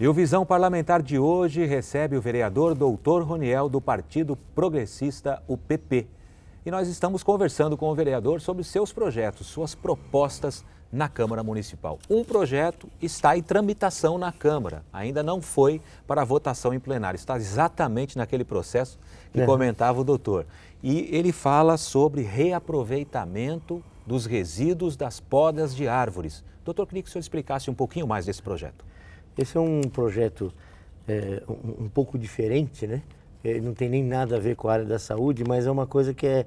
E o Visão Parlamentar de hoje recebe o vereador Doutor Roniel do Partido Progressista, o PP. E nós estamos conversando com o vereador sobre seus projetos, suas propostas na Câmara Municipal. Um projeto está em tramitação na Câmara, ainda não foi para votação em plenário, está exatamente naquele processo que é. comentava o doutor. E ele fala sobre reaproveitamento dos resíduos das podas de árvores. Doutor, queria que o senhor explicasse um pouquinho mais desse projeto. Esse é um projeto é, um, um, pouco diferente, né? É, não tem nem nada a ver com a área da saúde, mas é uma coisa que é,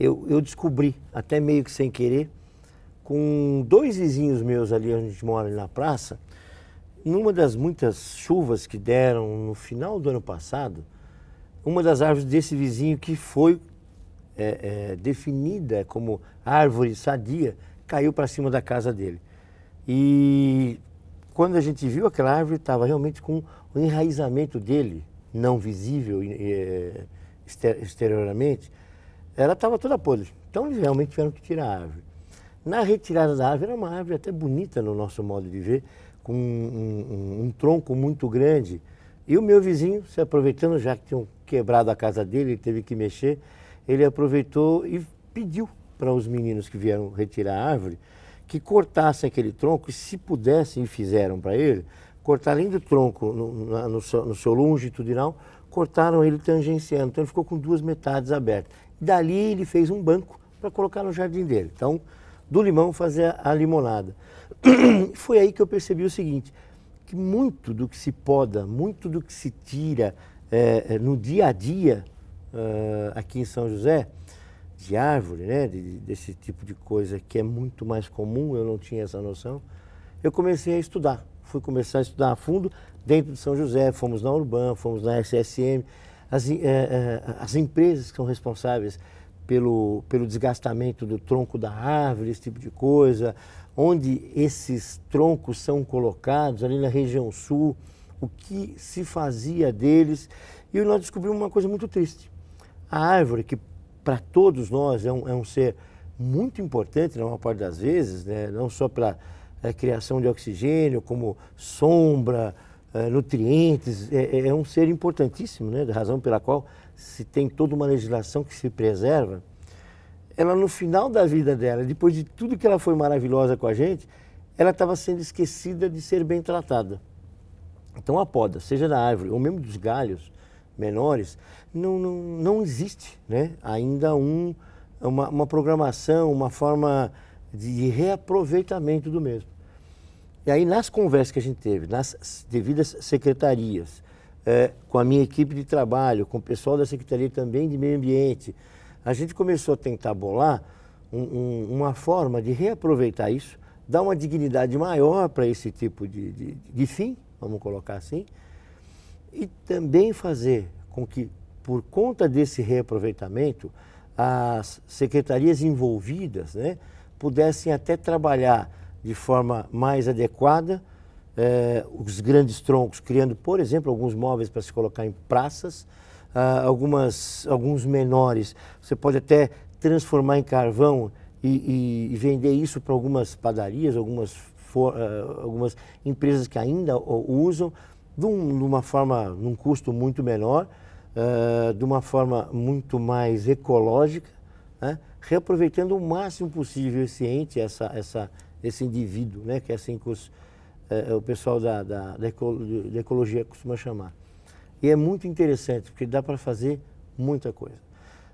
eu, eu descobri, até meio que sem querer, com dois vizinhos meus ali onde a gente mora, na praça, numa das muitas chuvas que deram no final do ano passado, uma das árvores desse vizinho que foi é, é, definida como árvore sadia caiu para cima da casa dele. E quando a gente viu aquela árvore, estava realmente com o enraizamento dele, não visível é, exteriormente, ela estava toda podre. Então eles realmente tiveram que tirar a árvore. Na retirada da árvore, era uma árvore até bonita no nosso modo de ver, com um, um, um tronco muito grande. E o meu vizinho, se aproveitando, já que tinham quebrado a casa dele, ele teve que mexer, ele aproveitou e pediu para os meninos que vieram retirar a árvore que cortassem aquele tronco e, se pudessem, fizeram para ele, cortar além do tronco no, na, no, seu, no seu longitudinal, cortaram ele tangenciando. Então ele ficou com duas metades abertas. Dali ele fez um banco para colocar no jardim dele. Então, do limão fazer a limonada. Foi aí que eu percebi o seguinte, que muito do que se poda, muito do que se tira é, no dia a dia eh, aqui em São José, de árvore, né? De, desse tipo de coisa que é muito mais comum, eu não tinha essa noção, eu comecei a estudar. Fui começar a estudar a fundo dentro de São José, fomos na Urban, fomos na SSM, as, é, é, as empresas que são responsáveis pelo, pelo desgastamento do tronco da árvore, esse tipo de coisa, onde esses troncos são colocados, ali na região sul, o que se fazia deles. E nós descobrimos uma coisa muito triste. A árvore que para todos nós, é um, é um ser muito importante na maior parte das vezes, né? não só para a eh, criação de oxigênio, como sombra, eh, nutrientes, é, é, é, um ser importantíssimo, né? da razão pela qual se tem toda uma legislação que se preserva. Ela, no final da vida dela, depois de tudo que ela foi maravilhosa com a gente, ela estava sendo esquecida de ser bem tratada. Então, a poda, seja da árvore ou mesmo dos galhos, menores, não, não, não existe né? ainda um, uma, uma programação, uma forma de reaproveitamento do mesmo. E aí, nas conversas que a gente teve, nas devidas secretarias, é, com a minha equipe de trabalho, com o pessoal da Secretaria também de Meio Ambiente, a gente começou a tentar bolar um, um, uma forma de reaproveitar isso, dar uma dignidade maior para esse tipo de, de, de fim, vamos colocar assim, e também fazer com que, por conta desse reaproveitamento, as secretarias envolvidas né, pudessem até trabalhar de forma mais adequada eh, os grandes troncos, criando, por exemplo, alguns móveis para se colocar em praças, ah, algumas, alguns menores. Você pode até transformar em carvão e, e, e vender isso para algumas padarias, algumas, for, ah, algumas empresas que ainda usam de, um, de uma forma, num custo muito menor, uh, de uma forma muito mais ecológica, né? reaproveitando o máximo possível esse ente, essa, essa, esse indivíduo, né? que é assim que os, uh, o pessoal da, da, da, da ecologia costuma chamar. E é muito interessante, porque dá para fazer muita coisa.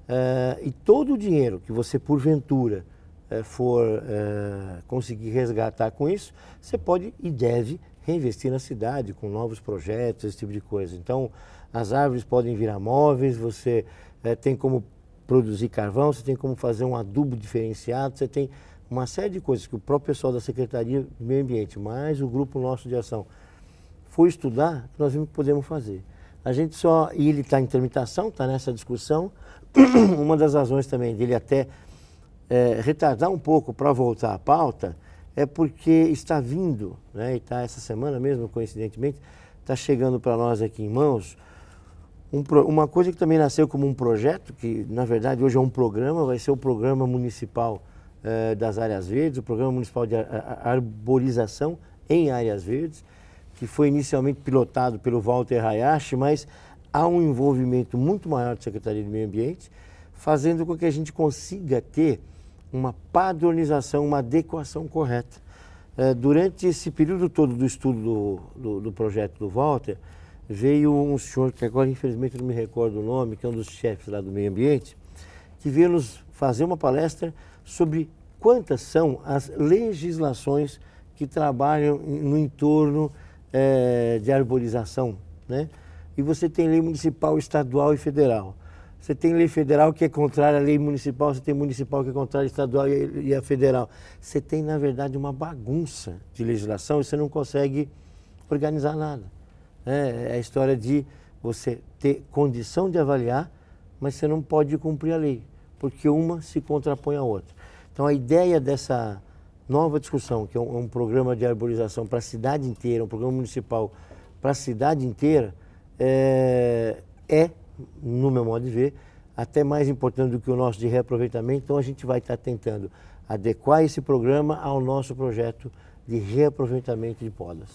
Uh, e todo o dinheiro que você, porventura, uh, for uh, conseguir resgatar com isso, você pode e deve reinvestir na cidade com novos projetos, esse tipo de coisa. Então, as árvores podem virar móveis, você é, tem como produzir carvão, você tem como fazer um adubo diferenciado, você tem uma série de coisas que o próprio pessoal da Secretaria do Meio Ambiente, mais o grupo nosso de ação, foi estudar, nós vimos que podemos fazer. A gente só, e ele está em tramitação, está nessa discussão, uma das razões também dele até é, retardar um pouco para voltar à pauta, é porque está vindo, né, e está essa semana mesmo, coincidentemente, está chegando para nós aqui em mãos um, uma coisa que também nasceu como um projeto, que na verdade hoje é um programa, vai ser o Programa Municipal eh, das Áreas Verdes, o Programa Municipal de Arborização em Áreas Verdes, que foi inicialmente pilotado pelo Walter Hayashi, mas há um envolvimento muito maior da Secretaria do Meio Ambiente, fazendo com que a gente consiga ter uma padronização, uma adequação correta. É, durante esse período todo do estudo do, do, do, projeto do Walter, veio um senhor, que agora infelizmente não me recordo o nome, que é um dos chefes lá do meio ambiente, que veio nos fazer uma palestra sobre quantas são as legislações que trabalham no entorno é, de arborização, né? E você tem lei municipal, estadual e federal. Você tem lei federal que é contrária à lei municipal, você tem municipal que é contrária à estadual e à federal. Você tem, na verdade, uma bagunça de legislação e você não consegue organizar nada. É, é, a história de você ter condição de avaliar, mas você não pode cumprir a lei, porque uma se contrapõe à outra. Então, a ideia dessa nova discussão, que é um, um programa de arborização para a cidade inteira, um programa municipal para a cidade inteira, é, é no meu modo de ver, até mais importante do que o nosso de reaproveitamento. Então, a gente vai estar tentando adequar esse programa ao nosso projeto de reaproveitamento de podas.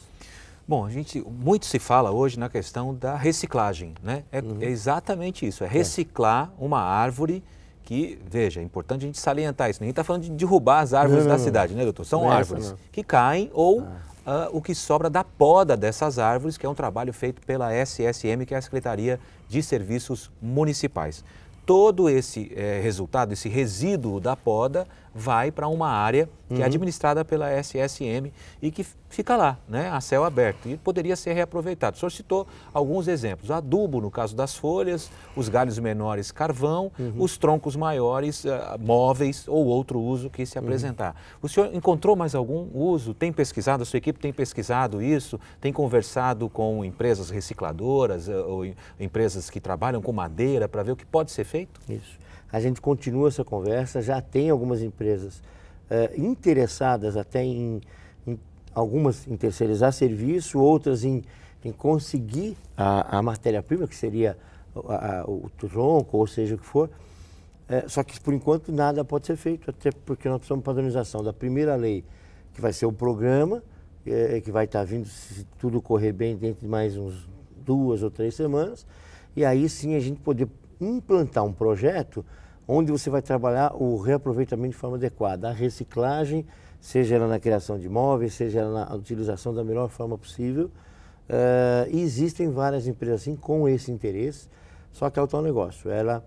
Bom, a gente muito se fala hoje na questão da reciclagem, né? É, uhum. é exatamente isso, é, é. reciclar é. uma árvore que, veja, é importante a gente salientar isso. Ninguém está falando de derrubar as árvores não, não, da não. cidade, né, doutor? São é árvores essa, que caem ou ah uh, o que sobra da poda dessas árvores, que é um trabalho feito pela SSM, que é a Secretaria de Serviços Municipais. Todo esse eh, resultado, esse resíduo da poda, vai para uma área que é uhum. é administrada pela SSM e que fica lá, né, a céu aberto, e poderia ser reaproveitado. O senhor citou alguns exemplos: adubo, no caso das folhas, os galhos menores, carvão, uhum. os troncos maiores, uh, móveis ou outro uso que se uhum. apresentar. Uhum. O senhor encontrou mais algum uso? Tem pesquisado, a sua equipe tem pesquisado isso? Tem conversado com empresas recicladoras uh, ou em, empresas que trabalham com madeira para ver o que pode ser feito? Isso. A gente continua essa conversa, já tem algumas empresas eh, interessadas até em, em, algumas em terceirizar serviço, outras em, em conseguir a, a matéria-prima, que seria a, a, o tronco, ou seja o que for. Eh, só que por enquanto nada pode ser feito, até porque nós precisamos de padronização da primeira lei, que vai ser o programa, é, que vai estar vindo, se tudo correr bem, dentro de mais uns duas ou três semanas, e aí sim a gente poder implantar um projeto onde você vai trabalhar o reaproveitamento de forma adequada, a reciclagem, seja ela na criação de imóveis, seja ela na utilização da melhor forma possível. Uh, existem várias empresas assim com esse interesse, só que é o tal negócio, ela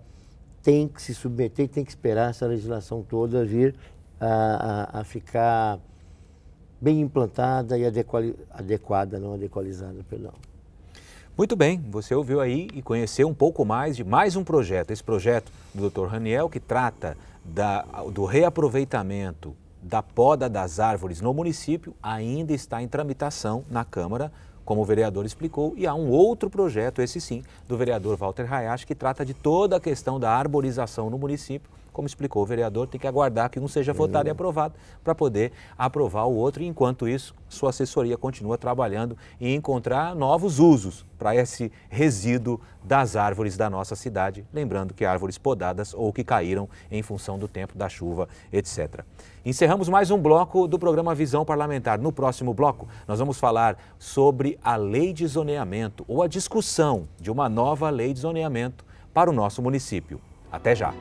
tem que se submeter, tem que esperar essa legislação toda vir a, a, a ficar bem implantada e adequada, não adequalizada, perdão. Muito bem, você ouviu aí e conheceu um pouco mais de mais um projeto. Esse projeto do Dr. Raniel, que trata da, do reaproveitamento da poda das árvores no município, ainda está em tramitação na Câmara, como o vereador explicou, e há um outro projeto, esse sim, do vereador Walter Hayashi, que trata de toda a questão da arborização no município, como explicou o vereador, tem que aguardar que um seja é votado e aprovado para poder aprovar o outro. enquanto isso, sua assessoria continua trabalhando em encontrar novos usos para esse resíduo das árvores da nossa cidade. Lembrando que árvores podadas ou que caíram em função do tempo da chuva, etc. Encerramos mais um bloco do programa Visão Parlamentar. No próximo bloco, nós vamos falar sobre a lei de zoneamento ou a discussão de uma nova lei de zoneamento para o nosso município. Até já!